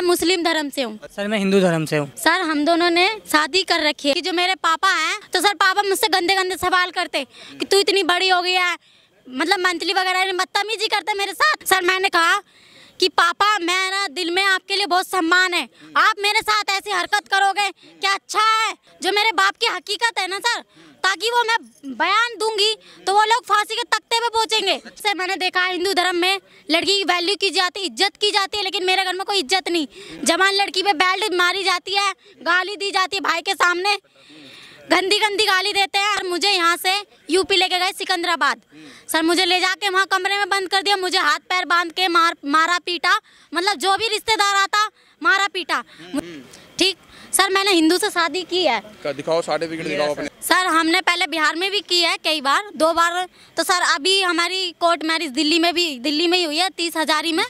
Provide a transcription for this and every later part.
मैं मुस्लिम धर्म से हूँ सर मैं हिंदू धर्म से हूँ सर हम दोनों ने शादी कर रखी है कि जो मेरे पापा हैं तो सर पापा मुझसे गंदे गंदे सवाल करते कि तू इतनी बड़ी हो गई है मतलब मंथली वगैरह बदतमीजी करते मेरे साथ सर मैंने कहा कि पापा मेरा दिल में आपके लिए बहुत सम्मान है आप मेरे साथ ऐसी हरकत करोगे क्या अच्छा है जो मेरे बाप की हकीकत है ना सर ताकि वो मैं बयान दूंगी तो वो लोग फांसी के तख्ते पे पहुंचेंगे सर मैंने देखा है हिंदू धर्म में लड़की की वैल्यू की जाती इज्जत की जाती है लेकिन मेरे घर में कोई इज्जत नहीं जवान लड़की पे बेल्ट मारी जाती है गाली दी जाती है भाई के सामने गंदी गंदी गाली देते हैं और मुझे यहाँ से यूपी लेके गए सिकंदराबाद सर मुझे ले जाके वहाँ कमरे में बंद कर दिया मुझे हाथ पैर बांध के मार मारा पीटा मतलब जो भी रिश्तेदार आता मारा पीटा सर मैंने हिंदू से शादी की है दिखाओ सर्टिफिकेट दिखाओ अपने सर हमने पहले बिहार में भी की है कई बार दो बार तो सर अभी हमारी कोर्ट मैरिज दिल्ली में भी दिल्ली में ही हुई है तीस हजारी में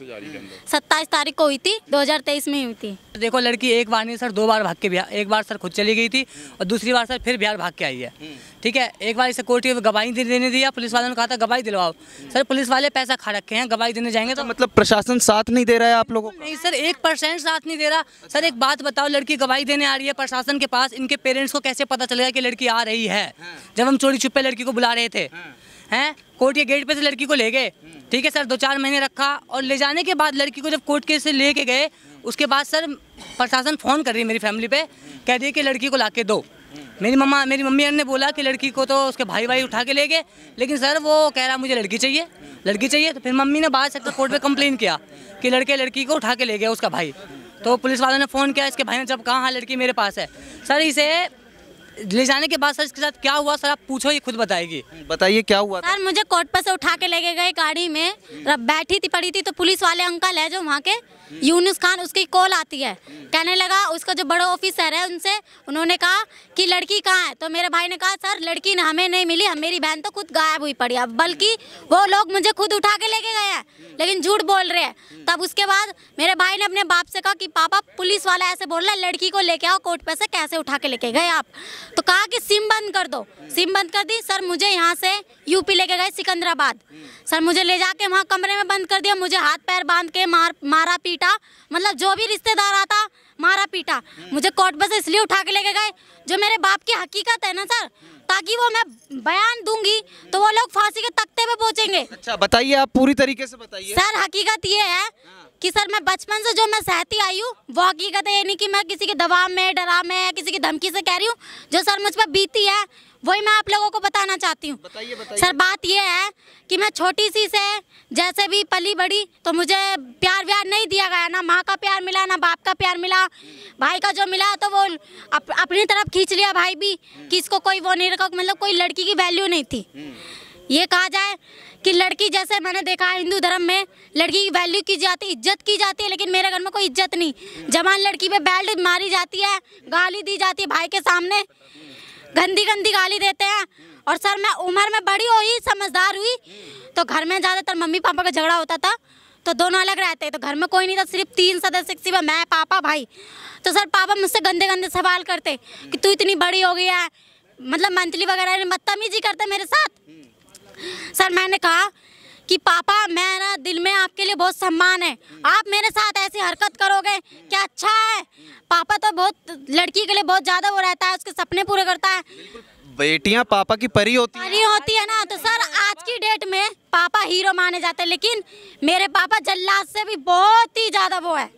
सत्ताईस तारीख को हुई थी 2023 में हुई थी देखो लड़की एक बार नहीं सर दो बार भाग के बिहार एक बार सर खुद चली गई थी और दूसरी बार सर फिर बिहार भाग के आई है हम्म। ठीक है एक बार इसे कोर्ट की गवाही देने दिया पुलिस वालों ने कहा था गवाही दिलवाओ हम्म। सर पुलिस वाले पैसा खा रखे हैं गवाही देने जाएंगे तो अच्छा, मतलब प्रशासन साथ नहीं दे रहा है आप लोगों को नहीं सर एक परसेंट साथ नहीं दे रहा सर एक बात बताओ लड़की गवाही देने लेने आ रही है प्रशासन के पास इनके पेरेंट्स को कैसे पता चलेगा कि लड़की आ रही है हाँ। जब हम चोरी छुपे लड़की को बुला रहे थे हाँ। हैं कोर्ट के गेट पे से लड़की को ले गए हाँ। ठीक है सर दो चार महीने रखा और ले जाने के बाद लड़की को जब कोर्ट के से लेके गए उसके बाद सर प्रशासन फ़ोन कर रही है मेरी फैमिली पे कह रही है कि लड़की को ला के दो मेरी मम्मा मेरी मम्मी ने बोला कि लड़की को तो उसके भाई भाई उठा के ले गए लेकिन सर वो कह रहा मुझे लड़की चाहिए लड़की चाहिए तो फिर मम्मी ने बाद सेक्टर कोर्ट में कंप्लेन किया कि लड़के लड़की को उठा के ले गया उसका भाई तो पुलिस वालों ने फ़ोन किया इसके भाई ने जब कहा हाँ लड़की मेरे पास है सर इसे ले जाने के बाद सर इसके साथ क्या हुआ सर आप पूछो ये खुद बताएगी बताइए क्या हुआ सर मुझे कोर्ट पर से उठा के लेके गए गाड़ी में हम्म। बैठी थी पड़ी थी तो पुलिस वाले अंकल है जो वहाँ के यूनुस खान उसकी कॉल आती है हम्म। कहने लगा उसका जो बड़ा ऑफिसर है उनसे उन्होंने कहा कि लड़की कहाँ है तो मेरे भाई ने कहा सर लड़की हमें नहीं मिली हम मेरी बहन तो खुद गायब हुई पड़ी अब बल्कि वो लोग मुझे खुद उठा के लेके गए हैं लेकिन झूठ बोल रहे हैं हम्म। तब उसके बाद मेरे भाई ने अपने बाप से कहा कि पापा पुलिस वाला ऐसे बोल रहा है लड़की को लेके आओ कोर्ट पर से कैसे उठा के लेके गए आप तो कहा कि सिम बंद कर दो सिम बंद कर दी सर मुझे यहाँ से यूपी लेके गए सिकंदराबाद सर मुझे ले जाके वहाँ कमरे में बंद कर दिया मुझे हाथ पैर बांध के मार मारा पीटा मतलब जो भी रिश्तेदार आता मारा पीटा मुझे कोर्ट बस इसलिए उठा के लेके गए जो मेरे बाप की हकीकत है ना सर ताकि वो मैं बयान दूंगी तो वो लोग फांसी के तख्ते पे पहुंचेंगे अच्छा बताइए आप पूरी तरीके से बताइए सर हकीकत ये है हाँ। कि सर मैं बचपन से जो मैं सहती आई हूँ वो हकीकत है नहीं कि मैं किसी के दबाव में डरा में किसी की धमकी से कह रही हूँ जो सर मुझ पर बीती है वही मैं आप लोगों को बताना चाहती हूँ सर बात यह है कि मैं छोटी सी से जैसे भी पली बड़ी तो मुझे प्यार व्यार नहीं दिया गया ना माँ का प्यार मिला ना बाप का प्यार मिला भाई का जो मिला तो वो अप, अपनी तरफ खींच लिया भाई भी कि इसको कोई वो नहीं रखा मतलब कोई लड़की की वैल्यू नहीं थी ये कहा जाए कि लड़की जैसे मैंने देखा हिंदू धर्म में लड़की की वैल्यू की जाती है इज्जत की जाती है लेकिन मेरे घर में कोई इज्जत नहीं जवान लड़की पे बेल्ट मारी जाती है गाली दी जाती है भाई के सामने गंदी गंदी गाली देते हैं और सर मैं उम्र में बड़ी हुई समझदार हुई तो घर में ज़्यादातर मम्मी पापा का झगड़ा होता था तो दोनों अलग रहते तो घर में कोई नहीं था सिर्फ तीन सदस्य सिर्फ मैं पापा भाई तो सर पापा मुझसे गंदे गंदे सवाल करते कि तू इतनी बड़ी हो गई है मतलब मंथली वगैरह बदतमीजी करते मेरे साथ सर मैंने कहा कि पापा मैं ना दिल में आपके लिए बहुत सम्मान है आप मेरे साथ ऐसी हरकत करो बच्चा अच्छा है पापा तो बहुत लड़की के लिए बहुत ज़्यादा वो रहता है उसके सपने पूरे करता है बेटियाँ पापा की परी होती परी होती है ना तो सर आज की डेट में पापा हीरो माने जाते हैं लेकिन मेरे पापा जल्लाद से भी बहुत ही ज़्यादा वो है